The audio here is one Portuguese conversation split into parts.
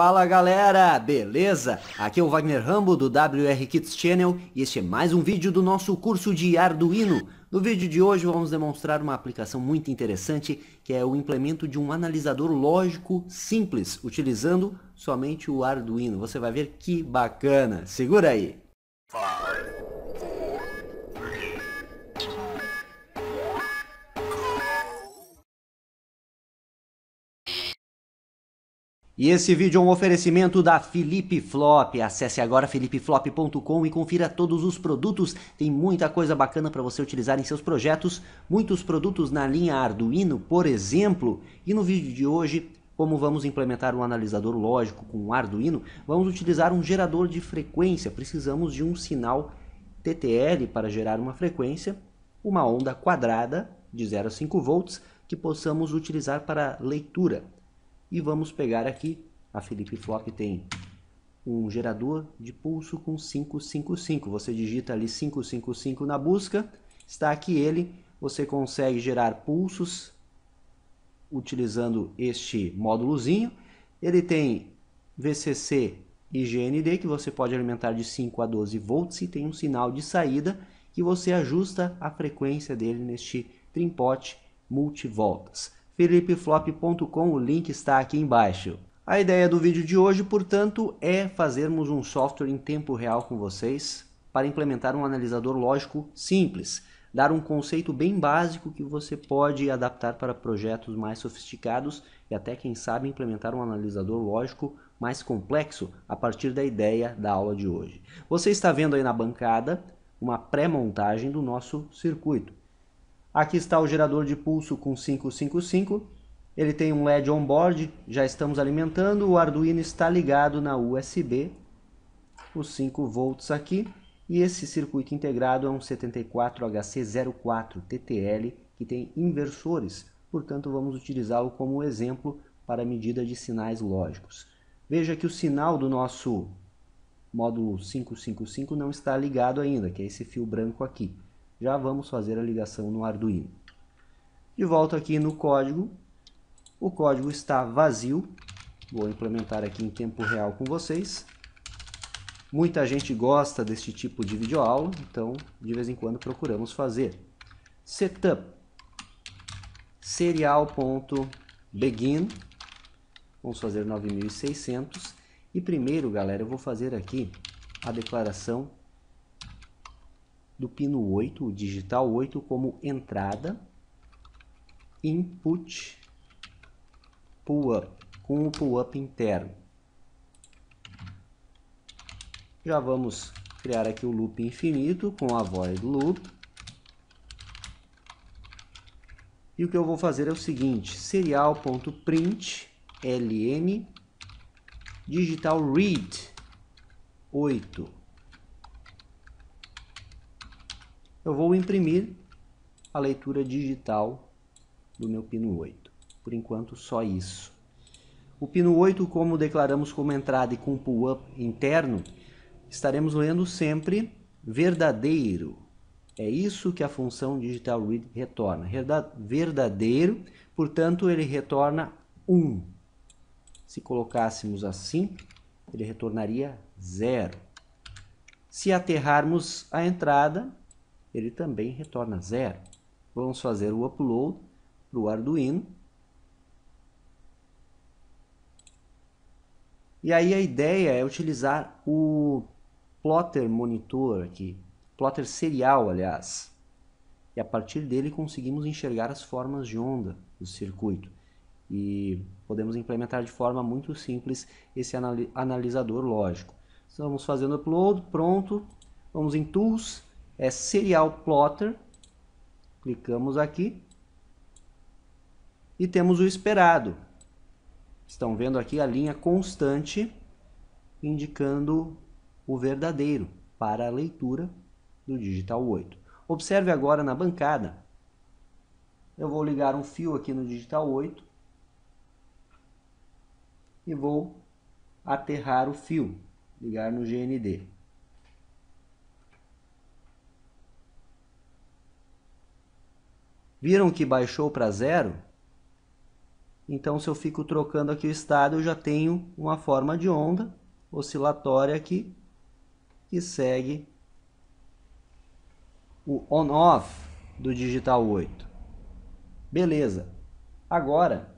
Fala galera, beleza? Aqui é o Wagner Rambo do WR Kids Channel e este é mais um vídeo do nosso curso de Arduino. No vídeo de hoje vamos demonstrar uma aplicação muito interessante que é o implemento de um analisador lógico simples, utilizando somente o Arduino. Você vai ver que bacana, segura aí! Five. E esse vídeo é um oferecimento da Felipe Flop. Acesse agora felipeflop.com e confira todos os produtos. Tem muita coisa bacana para você utilizar em seus projetos, muitos produtos na linha Arduino, por exemplo. E no vídeo de hoje, como vamos implementar um analisador lógico com um Arduino, vamos utilizar um gerador de frequência. Precisamos de um sinal TTL para gerar uma frequência, uma onda quadrada de 0 a 5 volts que possamos utilizar para leitura. E vamos pegar aqui, a Felipe Flop tem um gerador de pulso com 555. Você digita ali 555 na busca, está aqui ele. Você consegue gerar pulsos utilizando este módulozinho. Ele tem VCC e GND que você pode alimentar de 5 a 12 volts e tem um sinal de saída que você ajusta a frequência dele neste trimpote multivoltas felipeflop.com, o link está aqui embaixo. A ideia do vídeo de hoje, portanto, é fazermos um software em tempo real com vocês para implementar um analisador lógico simples, dar um conceito bem básico que você pode adaptar para projetos mais sofisticados e até, quem sabe, implementar um analisador lógico mais complexo a partir da ideia da aula de hoje. Você está vendo aí na bancada uma pré-montagem do nosso circuito. Aqui está o gerador de pulso com 555. Ele tem um LED on-board, já estamos alimentando. O Arduino está ligado na USB, os 5 volts aqui. E esse circuito integrado é um 74HC04 TTL, que tem inversores. Portanto, vamos utilizá-lo como exemplo para medida de sinais lógicos. Veja que o sinal do nosso módulo 555 não está ligado ainda, que é esse fio branco aqui já vamos fazer a ligação no Arduino. De volta aqui no código, o código está vazio, vou implementar aqui em tempo real com vocês. Muita gente gosta deste tipo de videoaula, então de vez em quando procuramos fazer. Setup, serial.begin, vamos fazer 9600. E primeiro, galera, eu vou fazer aqui a declaração do pino 8, o digital 8, como entrada, input, pull-up, com o pull-up interno. Já vamos criar aqui o loop infinito com a void loop. E o que eu vou fazer é o seguinte, serial.print ln digital read 8 eu vou imprimir a leitura digital do meu pino 8. Por enquanto, só isso. O pino 8, como declaramos como entrada e com pull-up interno, estaremos lendo sempre verdadeiro. É isso que a função digital read retorna. Verdadeiro, portanto, ele retorna 1. Se colocássemos assim, ele retornaria 0. Se aterrarmos a entrada, ele também retorna zero. Vamos fazer o upload para o Arduino. E aí a ideia é utilizar o plotter monitor aqui, plotter serial, aliás. E a partir dele conseguimos enxergar as formas de onda do circuito. E podemos implementar de forma muito simples esse analisador lógico. Estamos fazendo upload, pronto. Vamos em Tools, é Serial Plotter. Clicamos aqui. E temos o esperado. Estão vendo aqui a linha constante indicando o verdadeiro para a leitura do digital 8. Observe agora na bancada. Eu vou ligar um fio aqui no digital 8 e vou aterrar o fio, ligar no GND. Viram que baixou para zero? Então, se eu fico trocando aqui o estado, eu já tenho uma forma de onda oscilatória aqui que segue o on-off do digital 8. Beleza. Agora,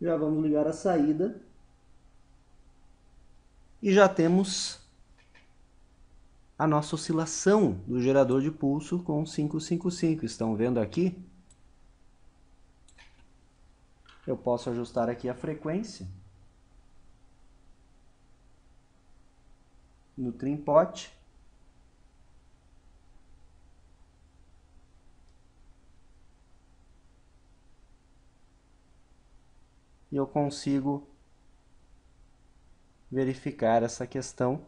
já vamos ligar a saída e já temos a nossa oscilação do gerador de pulso com 555. Estão vendo aqui? Eu posso ajustar aqui a frequência no pot E eu consigo verificar essa questão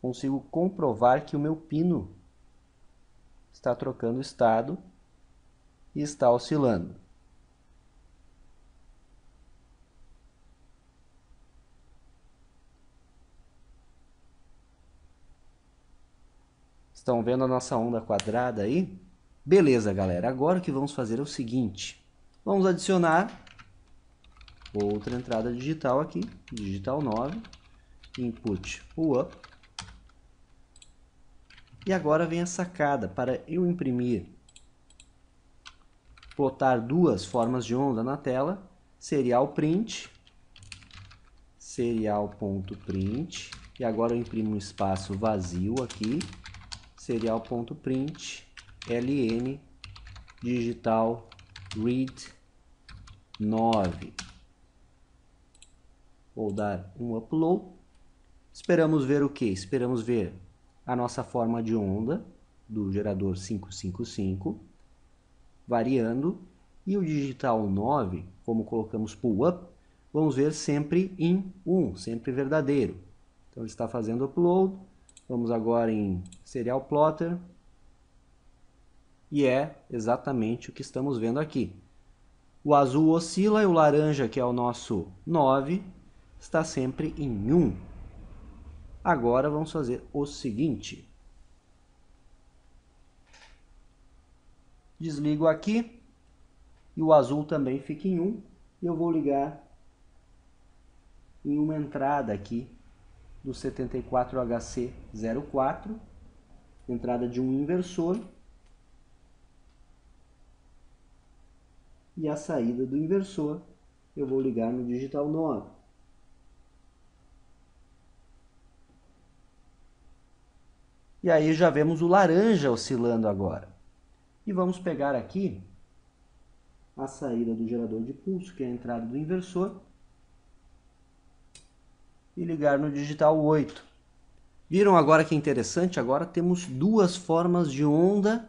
consigo comprovar que o meu pino está trocando estado e está oscilando. Estão vendo a nossa onda quadrada aí? Beleza, galera. Agora o que vamos fazer é o seguinte. Vamos adicionar outra entrada digital aqui, digital 9, input o up e agora vem a sacada para eu imprimir, plotar duas formas de onda na tela, serial print, serial.print, e agora eu imprimo um espaço vazio aqui, serial.print, ln, digital, read, 9. Vou dar um upload. Esperamos ver o que? Esperamos ver a nossa forma de onda do gerador 555, variando, e o digital 9, como colocamos pull-up, vamos ver sempre em 1, sempre verdadeiro. Então ele está fazendo upload, vamos agora em Serial Plotter, e é exatamente o que estamos vendo aqui. O azul oscila e o laranja, que é o nosso 9, está sempre em 1. Agora vamos fazer o seguinte. Desligo aqui e o azul também fica em 1. Um, e eu vou ligar em uma entrada aqui do 74HC04, entrada de um inversor e a saída do inversor eu vou ligar no digital 9. E aí já vemos o laranja oscilando agora. E vamos pegar aqui a saída do gerador de pulso, que é a entrada do inversor, e ligar no digital 8. Viram agora que é interessante? Agora temos duas formas de onda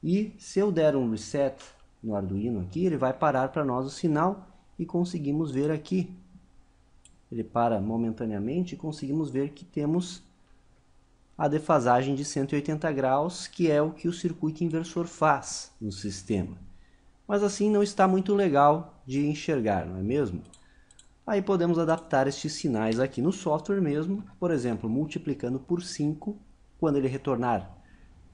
e se eu der um reset no Arduino aqui, ele vai parar para nós o sinal e conseguimos ver aqui. Ele para momentaneamente e conseguimos ver que temos a defasagem de 180 graus, que é o que o circuito inversor faz no sistema. Mas assim não está muito legal de enxergar, não é mesmo? Aí podemos adaptar estes sinais aqui no software mesmo, por exemplo, multiplicando por 5, quando ele retornar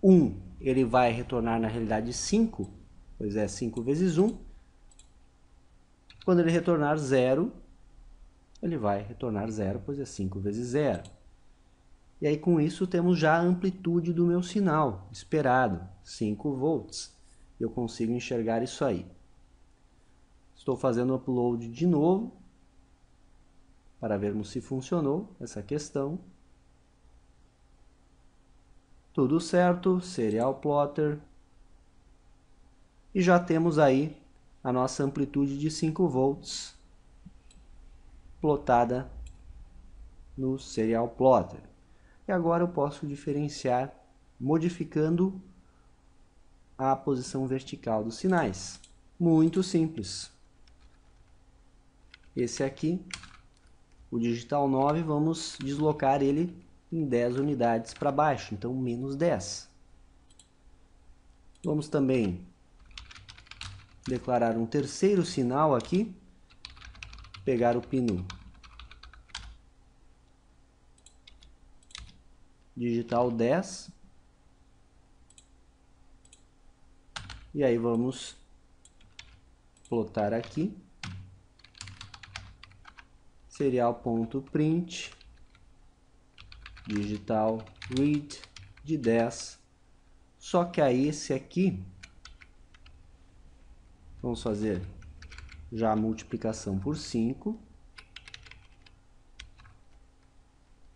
1, ele vai retornar na realidade 5, pois é 5 vezes 1. Quando ele retornar 0, ele vai retornar 0, pois é 5 vezes 0. E aí com isso temos já a amplitude do meu sinal esperado, 5 volts. Eu consigo enxergar isso aí. Estou fazendo o upload de novo para vermos se funcionou essa questão. Tudo certo, serial plotter. E já temos aí a nossa amplitude de 5 volts plotada no serial plotter. E agora eu posso diferenciar modificando a posição vertical dos sinais. Muito simples. Esse aqui, o digital 9, vamos deslocar ele em 10 unidades para baixo, então menos 10. Vamos também declarar um terceiro sinal aqui, pegar o pino digital 10. E aí vamos plotar aqui. Serial.print digital read de 10. Só que aí esse aqui vamos fazer já a multiplicação por 5.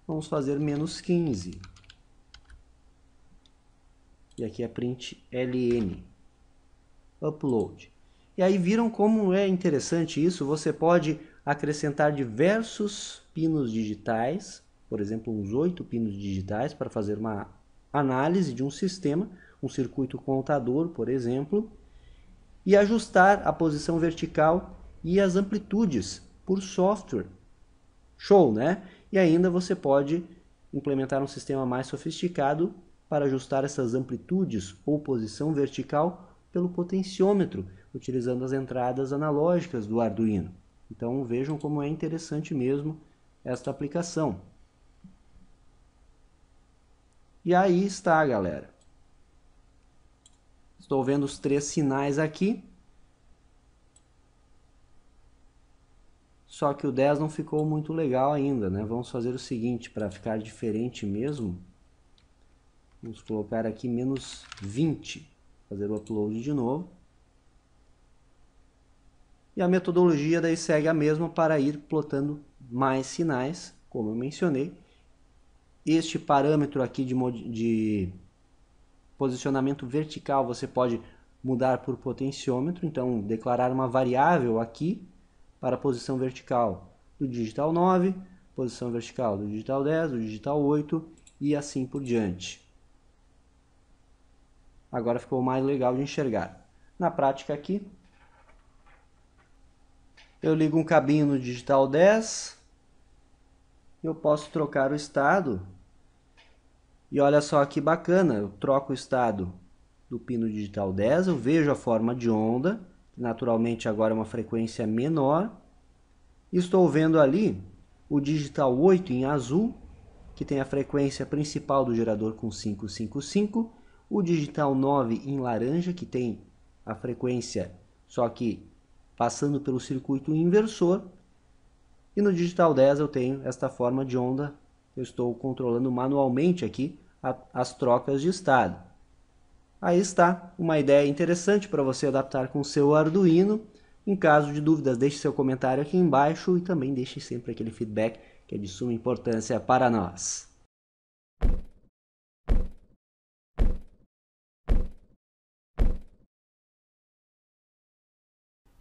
Vamos fazer menos 15. E aqui é print ln. Upload. E aí viram como é interessante isso? Você pode acrescentar diversos pinos digitais, por exemplo, uns oito pinos digitais para fazer uma análise de um sistema, um circuito contador, por exemplo, e ajustar a posição vertical e as amplitudes por software. Show, né? E ainda você pode implementar um sistema mais sofisticado para ajustar essas amplitudes ou posição vertical pelo potenciômetro, utilizando as entradas analógicas do Arduino. Então vejam como é interessante mesmo esta aplicação. E aí está, galera. Estou vendo os três sinais aqui. Só que o 10 não ficou muito legal ainda, né? Vamos fazer o seguinte, para ficar diferente mesmo, Vamos colocar aqui menos 20. Fazer o upload de novo. E a metodologia daí segue a mesma para ir plotando mais sinais, como eu mencionei. Este parâmetro aqui de, de posicionamento vertical você pode mudar por potenciômetro, então declarar uma variável aqui para a posição vertical do digital 9, posição vertical do digital 10, do digital 8 e assim por diante. Agora ficou mais legal de enxergar. Na prática aqui, eu ligo um cabinho no digital 10, eu posso trocar o estado, e olha só que bacana, eu troco o estado do pino digital 10, eu vejo a forma de onda, naturalmente agora é uma frequência menor, estou vendo ali o digital 8 em azul, que tem a frequência principal do gerador com 555, o digital 9 em laranja, que tem a frequência só que passando pelo circuito inversor, e no digital 10 eu tenho esta forma de onda, eu estou controlando manualmente aqui a, as trocas de estado. Aí está uma ideia interessante para você adaptar com seu Arduino. Em caso de dúvidas, deixe seu comentário aqui embaixo e também deixe sempre aquele feedback que é de suma importância para nós.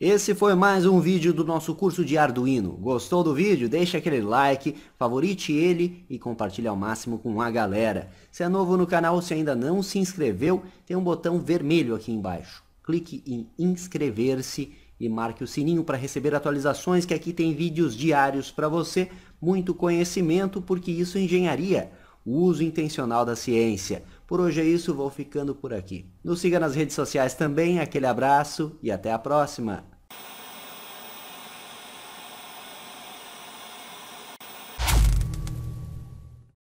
Esse foi mais um vídeo do nosso curso de Arduino. Gostou do vídeo? Deixe aquele like, favorite ele e compartilhe ao máximo com a galera. Se é novo no canal, se ainda não se inscreveu, tem um botão vermelho aqui embaixo. Clique em inscrever-se e marque o sininho para receber atualizações que aqui tem vídeos diários para você, muito conhecimento porque isso é engenharia, o uso intencional da ciência. Por hoje é isso, vou ficando por aqui. Nos siga nas redes sociais também, aquele abraço e até a próxima!